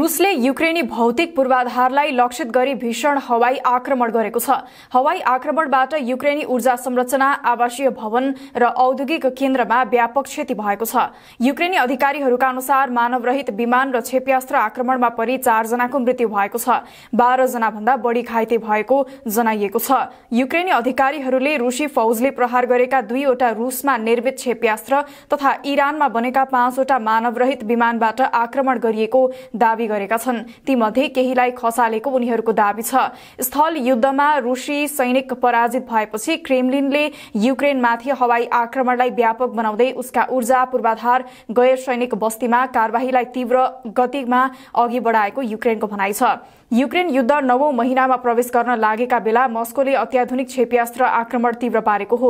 रुसले युक्रेनी भौतिक पूर्वाधारलाई लक्षित गरी भीषण हवाई आक्रमण गरेको छ हवाई आक्रमणबाट युक्रेनी ऊर्जा संरचना आवासीय भवन र औद्योगिक केन्द्रमा व्यापक क्षति भएको छ युक्रेनी अधिकारीहरूका अनुसार मानवरहित विमान र क्षेप्यास्त्र आक्रमणमा परि चारजनाको मृत्यु भएको छ बाह्रजना भन्दा बढी घाइते भएको जनाइएको छ युक्रेनी अधिकारीहरूले रुसी फौजले प्रहार गरेका दुईवटा रुसमा निर्मित क्षेप्यास्त्र तथा इरानमा बनेका पाँचवटा मानवरहित विमानबाट आक्रमण गरिएको दावी गरेका छन् तीमध्ये केहीलाई खसालेको उनीहरूको दावी छ स्थल युद्धमा रुसी सैनिक पराजित भएपछि क्रेमलिनले युक्रेनमाथि हवाई आक्रमणलाई व्यापक बनाउँदै उसका ऊर्जा पूर्वाधार गैर सैनिक बस्तीमा कार्यवाहीलाई तीव्र गतिमा अघि बढाएको युक्रेनको भनाइ छ युक्रेन युद्ध नवौं महिनामा प्रवेश गर्न लागेका बेला मस्कोले अत्याधुनिक क्षेपयास्त्र आक्रमण तीव्र पारेको हो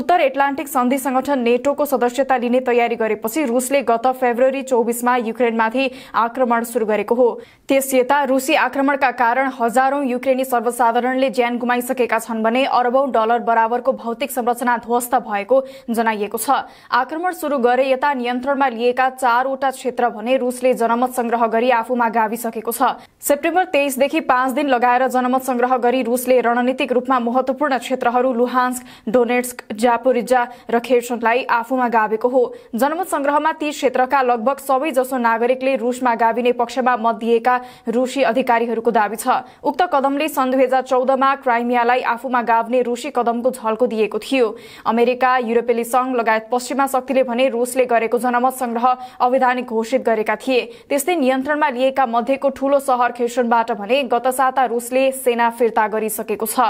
उत्तर एटलान्टिक सन्धि संगठन नेटोको सदस्यता लिने तयारी गरेपछि रूसले गत फेब्रुअरी चौबिसमा युक्रेनमाथि आक्रमण शुरू गरे गरेको हो त्यस यता रुसी आक्रमणका कारण हजारौं युक्रेनी सर्वसाधारणले ज्यान गुमाइसकेका छन् भने अरबौं डलर बराबरको भौतिक संरचना ध्वस्त भएको जनाइएको छ आक्रमण सुरु गरे यता नियन्त्रणमा लिएका चारवटा क्षेत्र भने रुसले जनमत संग्रह गरी आफूमा गाविसकेको छ सेप्टेम्बर तेइसदेखि पाँच दिन लगाएर जनमत संग्रह गरी रुसले रणनीतिक रूपमा महत्वपूर्ण क्षेत्रहरू लुहान्स्क डोनेट्स्क जापोरिजा र खेर्सनलाई आफूमा गाविएको हो जनमत संग्रहमा ती क्षेत्रका लगभग सबैजसो नागरिकले रुसमा गाविने पक्षमा सभामा मत दिएका रुसी अधिकारीहरूको दावी छ उक्त कदमले सन् दुई हजार चौधमा क्राइमियालाई आफूमा गाभ्ने रुसी कदमको झल्को दिएको थियो अमेरिका युरोपेली संघ लगायत पश्चिमा शक्तिले भने रुसले गरेको जनमत संग्रह अवैधानिक घोषित गरेका थिए त्यस्तै नियन्त्रणमा लिएका मध्येको ठूलो सहर खेसनबाट भने गत साता रुसले सेना फिर्ता गरिसकेको छ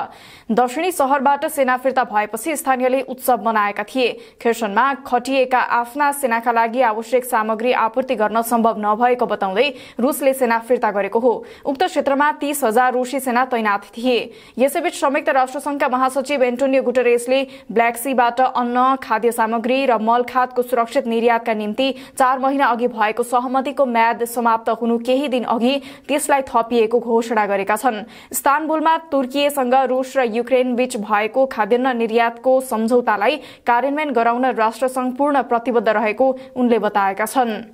दक्षिणी सहरबाट सेना फिर्ता भएपछि स्थानीयले उत्सव मनाएका थिए खेर्सनमा खटिएका आफ्ना सेनाका लागि आवश्यक सामग्री आपूर्ति गर्न सम्भव नभएको बताउँदै रुसले सेना फिर्ता गरेको हो उक्त क्षेत्रमा तीस हजार रुसी सेना तैनाथ थिए यसैबीच संयुक्त राष्ट्रसंघका महासचिव एन्टोनियो गुटरेसले ब्ल्याक सीबाट अन्न खाद्य सामग्री र मल खादको सुरक्षित निर्यातका निम्ति चार महिना अघि भएको सहमतिको म्याद समाप्त हुनु केही दिन अघि त्यसलाई थपिएको घोषणा गरेका छन् इस्तानबुलमा तुर्कीसँग रुस र युक्रेन बीच भएको खाद्यान्न निर्यातको सम्झौतालाई कार्यान्वयन गराउन राष्ट्रसंघ पूर्ण प्रतिबद्ध रहेको उनले बताएका छन्